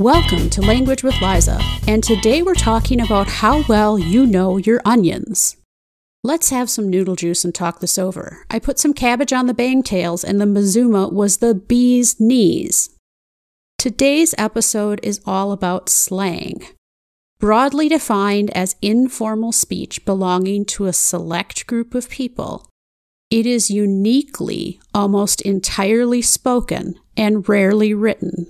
Welcome to Language with Liza, and today we're talking about how well you know your onions. Let's have some noodle juice and talk this over. I put some cabbage on the bangtails, and the mazuma was the bee's knees. Today's episode is all about slang, broadly defined as informal speech belonging to a select group of people. It is uniquely, almost entirely spoken, and rarely written.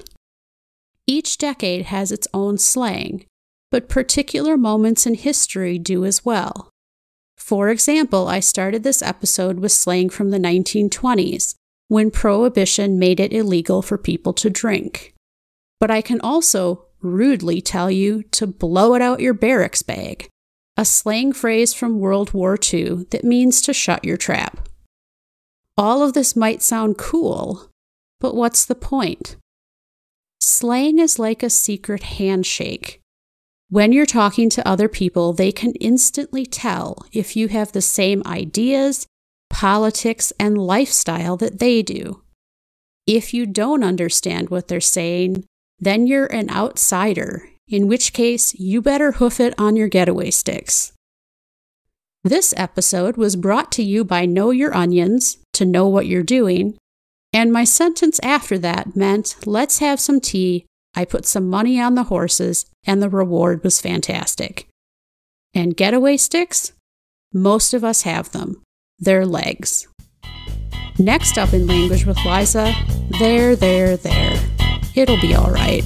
Each decade has its own slang, but particular moments in history do as well. For example, I started this episode with slang from the 1920s, when prohibition made it illegal for people to drink. But I can also rudely tell you to blow it out your barracks bag, a slang phrase from World War II that means to shut your trap. All of this might sound cool, but what's the point? slang is like a secret handshake. When you're talking to other people, they can instantly tell if you have the same ideas, politics, and lifestyle that they do. If you don't understand what they're saying, then you're an outsider, in which case, you better hoof it on your getaway sticks. This episode was brought to you by Know Your Onions to know what you're doing, and my sentence after that meant, let's have some tea. I put some money on the horses, and the reward was fantastic. And getaway sticks? Most of us have them. They're legs. Next up in Language with Liza, there, there, there. It'll be all right.